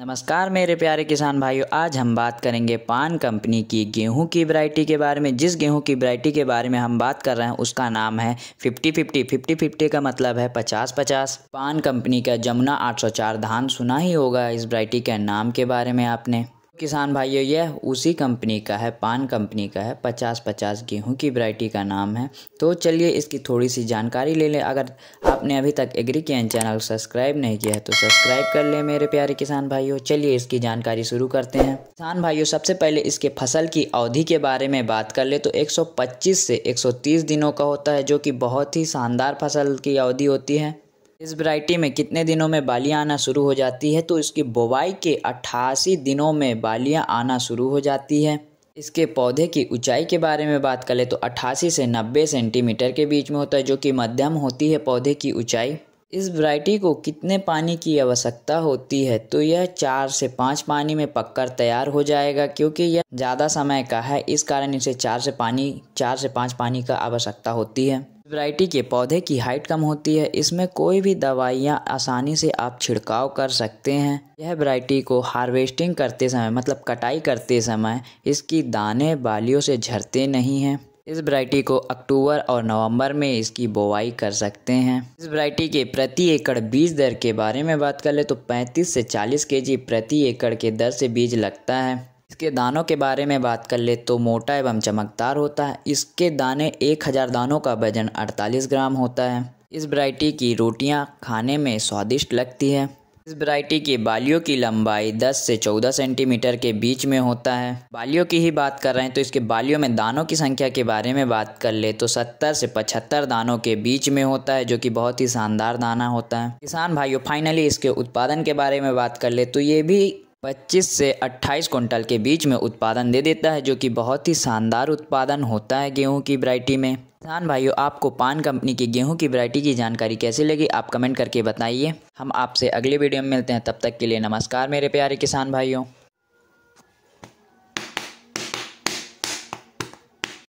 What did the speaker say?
नमस्कार मेरे प्यारे किसान भाइयों आज हम बात करेंगे पान कंपनी की गेहूं की वैरायटी के बारे में जिस गेहूं की वैरायटी के बारे में हम बात कर रहे हैं उसका नाम है फिफ्टी फिफ्टी फिफ्टी फिफ्टी का मतलब है पचास पचास पान कंपनी का जमुना आठ सौ चार धान सुना ही होगा इस वैरायटी के नाम के बारे में आपने किसान भाइयों यह उसी कंपनी का है पान कंपनी का है पचास पचास गेहूं की वैरायटी का नाम है तो चलिए इसकी थोड़ी सी जानकारी ले लें अगर आपने अभी तक एग्री कैन चैनल सब्सक्राइब नहीं किया है तो सब्सक्राइब कर लें मेरे प्यारे किसान भाइयों चलिए इसकी जानकारी शुरू करते हैं किसान भाइयों सबसे पहले इसके फसल की अवधि के बारे में बात कर ले तो एक से एक दिनों का होता है जो कि बहुत ही शानदार फसल की अवधि होती है इस वैरायटी में कितने दिनों में बालियाँ आना शुरू हो जाती है तो इसकी बोवाई के अट्ठासी दिनों में बालियाँ आना शुरू हो जाती है इसके पौधे की ऊंचाई के बारे में बात करें तो 88 से 90 सेंटीमीटर के बीच में होता है जो कि मध्यम होती है पौधे की ऊंचाई इस वैरायटी को कितने पानी की आवश्यकता होती है तो यह चार से पाँच पानी में पककर तैयार हो जाएगा क्योंकि यह ज़्यादा समय का है इस कारण इसे चार से पानी चार से पाँच पानी का आवश्यकता होती है वैरायटी के पौधे की हाइट कम होती है इसमें कोई भी दवाइयाँ आसानी से आप छिड़काव कर सकते हैं यह वैरायटी को हार्वेस्टिंग करते समय मतलब कटाई करते समय इसकी दाने बालियों से झरते नहीं हैं इस वैरायटी को अक्टूबर और नवंबर में इसकी बोवाई कर सकते हैं इस वैरायटी के प्रति एकड़ बीज दर के बारे में बात कर ले तो 35 से 40 केजी प्रति एकड़ के दर से बीज लगता है इसके दानों के बारे में बात कर ले तो मोटा एवं चमकदार होता है इसके दाने एक हज़ार दानों का वजन अड़तालीस ग्राम होता है इस वैरायटी की रोटियां खाने में स्वादिष्ट लगती है इस वैरायटी की बालियों की लंबाई 10 से 14 सेंटीमीटर के बीच में होता है बालियों की ही बात कर रहे हैं तो इसके बालियों में दानों की संख्या के बारे में बात कर ले तो 70 से 75 दानों के बीच में होता है जो कि बहुत ही शानदार दाना होता है किसान भाइयों फाइनली इसके उत्पादन के बारे में बात कर ले तो ये भी 25 से 28 क्विंटल के बीच में उत्पादन दे देता है जो कि बहुत ही शानदार उत्पादन होता है गेहूं की वरायटी में किसान भाइयों आपको पान कंपनी की गेहूं की वरायटी की जानकारी कैसी लगी आप कमेंट करके बताइए हम आपसे अगले वीडियो में मिलते हैं तब तक के लिए नमस्कार मेरे प्यारे किसान भाइयों